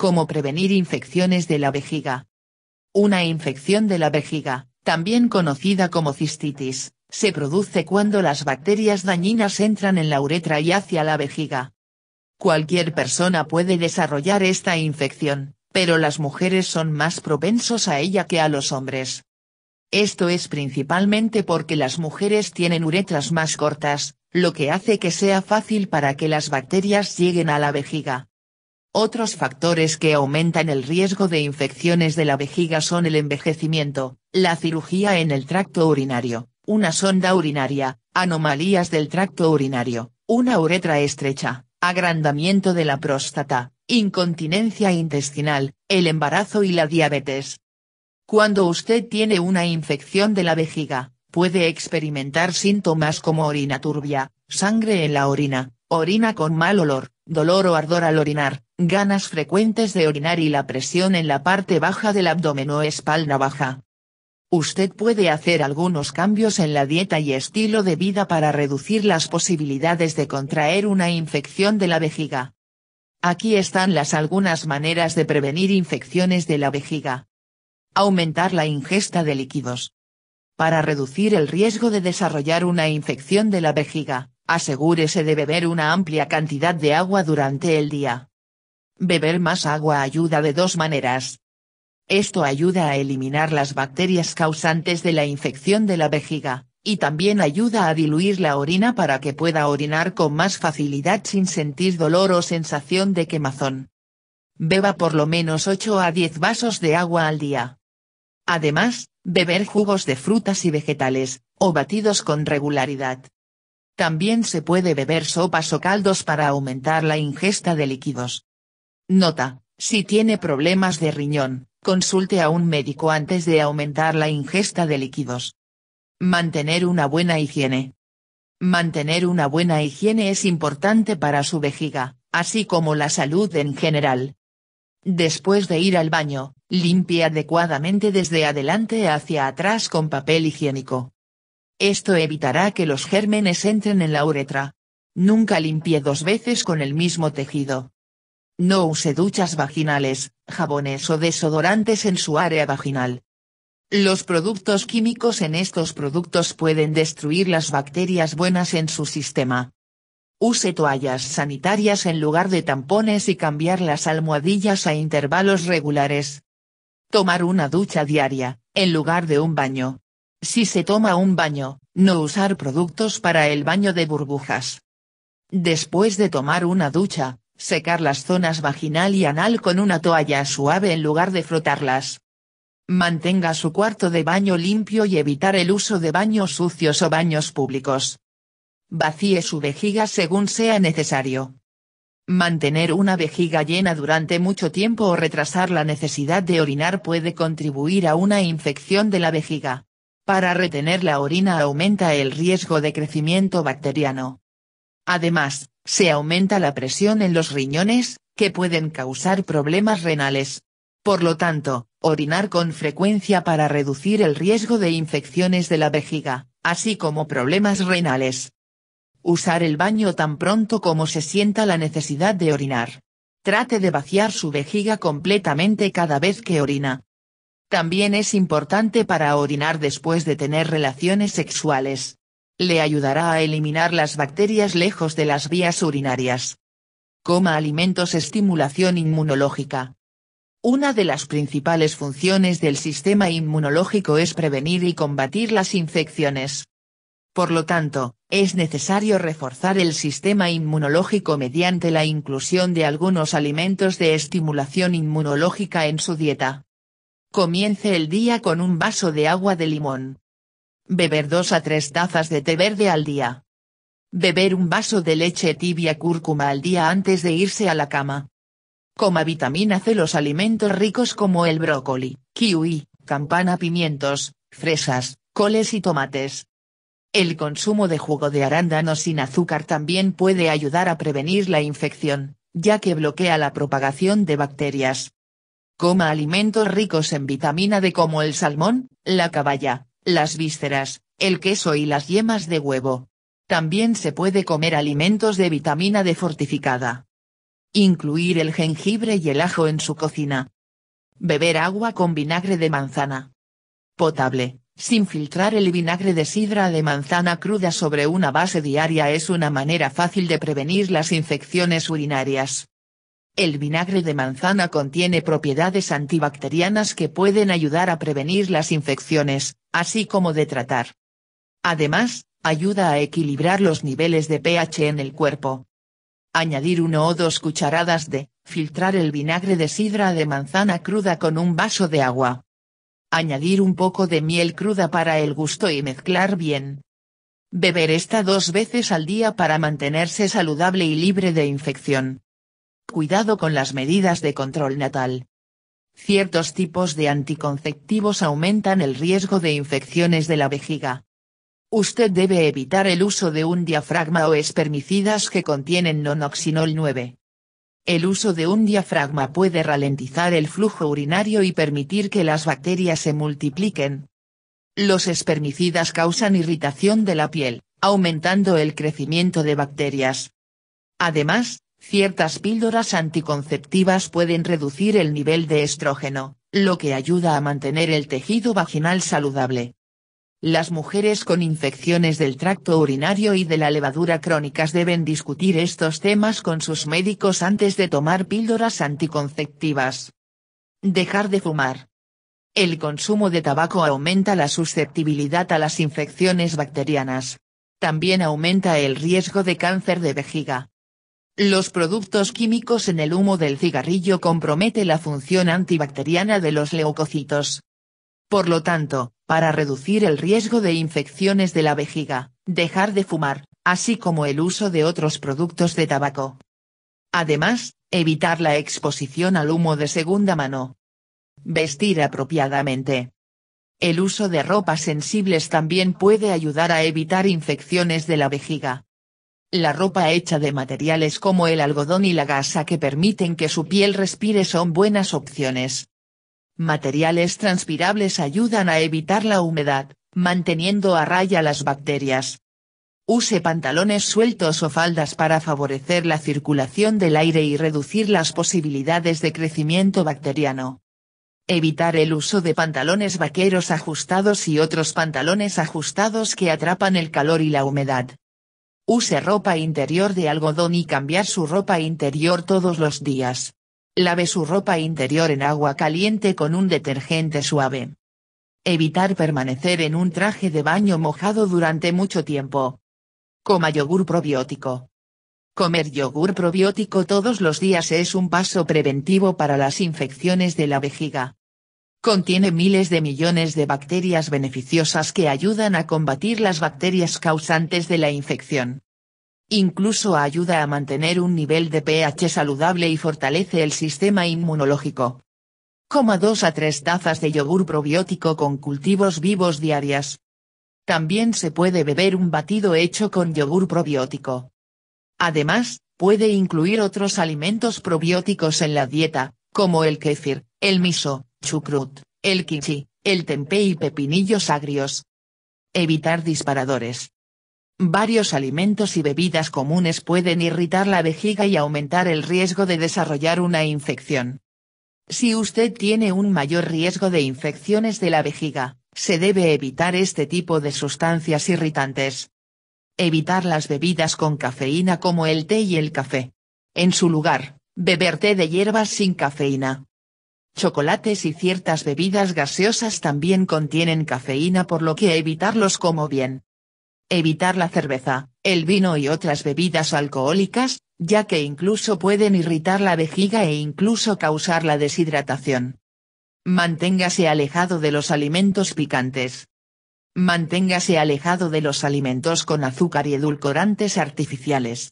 Cómo prevenir infecciones de la vejiga. Una infección de la vejiga, también conocida como cistitis, se produce cuando las bacterias dañinas entran en la uretra y hacia la vejiga. Cualquier persona puede desarrollar esta infección, pero las mujeres son más propensos a ella que a los hombres. Esto es principalmente porque las mujeres tienen uretras más cortas, lo que hace que sea fácil para que las bacterias lleguen a la vejiga. Otros factores que aumentan el riesgo de infecciones de la vejiga son el envejecimiento, la cirugía en el tracto urinario, una sonda urinaria, anomalías del tracto urinario, una uretra estrecha, agrandamiento de la próstata, incontinencia intestinal, el embarazo y la diabetes. Cuando usted tiene una infección de la vejiga, puede experimentar síntomas como orina turbia, sangre en la orina, orina con mal olor, dolor o ardor al orinar, ganas frecuentes de orinar y la presión en la parte baja del abdomen o espalda baja. Usted puede hacer algunos cambios en la dieta y estilo de vida para reducir las posibilidades de contraer una infección de la vejiga. Aquí están las algunas maneras de prevenir infecciones de la vejiga. Aumentar la ingesta de líquidos. Para reducir el riesgo de desarrollar una infección de la vejiga, Asegúrese de beber una amplia cantidad de agua durante el día. Beber más agua ayuda de dos maneras. Esto ayuda a eliminar las bacterias causantes de la infección de la vejiga, y también ayuda a diluir la orina para que pueda orinar con más facilidad sin sentir dolor o sensación de quemazón. Beba por lo menos 8 a 10 vasos de agua al día. Además, beber jugos de frutas y vegetales, o batidos con regularidad. También se puede beber sopas o caldos para aumentar la ingesta de líquidos. Nota, si tiene problemas de riñón, consulte a un médico antes de aumentar la ingesta de líquidos. Mantener una buena higiene. Mantener una buena higiene es importante para su vejiga, así como la salud en general. Después de ir al baño, limpie adecuadamente desde adelante hacia atrás con papel higiénico. Esto evitará que los gérmenes entren en la uretra. Nunca limpie dos veces con el mismo tejido. No use duchas vaginales, jabones o desodorantes en su área vaginal. Los productos químicos en estos productos pueden destruir las bacterias buenas en su sistema. Use toallas sanitarias en lugar de tampones y cambiar las almohadillas a intervalos regulares. Tomar una ducha diaria, en lugar de un baño. Si se toma un baño, no usar productos para el baño de burbujas. Después de tomar una ducha, secar las zonas vaginal y anal con una toalla suave en lugar de frotarlas. Mantenga su cuarto de baño limpio y evitar el uso de baños sucios o baños públicos. Vacíe su vejiga según sea necesario. Mantener una vejiga llena durante mucho tiempo o retrasar la necesidad de orinar puede contribuir a una infección de la vejiga. Para retener la orina aumenta el riesgo de crecimiento bacteriano. Además, se aumenta la presión en los riñones, que pueden causar problemas renales. Por lo tanto, orinar con frecuencia para reducir el riesgo de infecciones de la vejiga, así como problemas renales. Usar el baño tan pronto como se sienta la necesidad de orinar. Trate de vaciar su vejiga completamente cada vez que orina, también es importante para orinar después de tener relaciones sexuales. Le ayudará a eliminar las bacterias lejos de las vías urinarias. Coma alimentos estimulación inmunológica. Una de las principales funciones del sistema inmunológico es prevenir y combatir las infecciones. Por lo tanto, es necesario reforzar el sistema inmunológico mediante la inclusión de algunos alimentos de estimulación inmunológica en su dieta. Comience el día con un vaso de agua de limón. Beber dos a tres tazas de té verde al día. Beber un vaso de leche tibia cúrcuma al día antes de irse a la cama. Coma vitamina C los alimentos ricos como el brócoli, kiwi, campana pimientos, fresas, coles y tomates. El consumo de jugo de arándano sin azúcar también puede ayudar a prevenir la infección, ya que bloquea la propagación de bacterias. Coma alimentos ricos en vitamina D como el salmón, la caballa, las vísceras, el queso y las yemas de huevo. También se puede comer alimentos de vitamina D fortificada. Incluir el jengibre y el ajo en su cocina. Beber agua con vinagre de manzana. Potable, sin filtrar el vinagre de sidra de manzana cruda sobre una base diaria es una manera fácil de prevenir las infecciones urinarias. El vinagre de manzana contiene propiedades antibacterianas que pueden ayudar a prevenir las infecciones, así como de tratar. Además, ayuda a equilibrar los niveles de pH en el cuerpo. Añadir uno o dos cucharadas de, filtrar el vinagre de sidra de manzana cruda con un vaso de agua. Añadir un poco de miel cruda para el gusto y mezclar bien. Beber esta dos veces al día para mantenerse saludable y libre de infección. Cuidado con las medidas de control natal. Ciertos tipos de anticonceptivos aumentan el riesgo de infecciones de la vejiga. Usted debe evitar el uso de un diafragma o espermicidas que contienen nonoxinol 9. El uso de un diafragma puede ralentizar el flujo urinario y permitir que las bacterias se multipliquen. Los espermicidas causan irritación de la piel, aumentando el crecimiento de bacterias. Además, Ciertas píldoras anticonceptivas pueden reducir el nivel de estrógeno, lo que ayuda a mantener el tejido vaginal saludable. Las mujeres con infecciones del tracto urinario y de la levadura crónicas deben discutir estos temas con sus médicos antes de tomar píldoras anticonceptivas. Dejar de fumar. El consumo de tabaco aumenta la susceptibilidad a las infecciones bacterianas. También aumenta el riesgo de cáncer de vejiga, los productos químicos en el humo del cigarrillo compromete la función antibacteriana de los leucocitos. Por lo tanto, para reducir el riesgo de infecciones de la vejiga, dejar de fumar, así como el uso de otros productos de tabaco. Además, evitar la exposición al humo de segunda mano. Vestir apropiadamente. El uso de ropas sensibles también puede ayudar a evitar infecciones de la vejiga, la ropa hecha de materiales como el algodón y la gasa que permiten que su piel respire son buenas opciones. Materiales transpirables ayudan a evitar la humedad, manteniendo a raya las bacterias. Use pantalones sueltos o faldas para favorecer la circulación del aire y reducir las posibilidades de crecimiento bacteriano. Evitar el uso de pantalones vaqueros ajustados y otros pantalones ajustados que atrapan el calor y la humedad. Use ropa interior de algodón y cambiar su ropa interior todos los días. Lave su ropa interior en agua caliente con un detergente suave. Evitar permanecer en un traje de baño mojado durante mucho tiempo. Coma yogur probiótico. Comer yogur probiótico todos los días es un paso preventivo para las infecciones de la vejiga. Contiene miles de millones de bacterias beneficiosas que ayudan a combatir las bacterias causantes de la infección. Incluso ayuda a mantener un nivel de pH saludable y fortalece el sistema inmunológico. Coma 2 a 3 tazas de yogur probiótico con cultivos vivos diarias. También se puede beber un batido hecho con yogur probiótico. Además, puede incluir otros alimentos probióticos en la dieta, como el kéfir, el miso, chucrut, el kimchi, el tempeh y pepinillos agrios. Evitar disparadores. Varios alimentos y bebidas comunes pueden irritar la vejiga y aumentar el riesgo de desarrollar una infección. Si usted tiene un mayor riesgo de infecciones de la vejiga, se debe evitar este tipo de sustancias irritantes. Evitar las bebidas con cafeína como el té y el café. En su lugar, beber té de hierbas sin cafeína, Chocolates y ciertas bebidas gaseosas también contienen cafeína por lo que evitarlos como bien. Evitar la cerveza, el vino y otras bebidas alcohólicas, ya que incluso pueden irritar la vejiga e incluso causar la deshidratación. Manténgase alejado de los alimentos picantes. Manténgase alejado de los alimentos con azúcar y edulcorantes artificiales.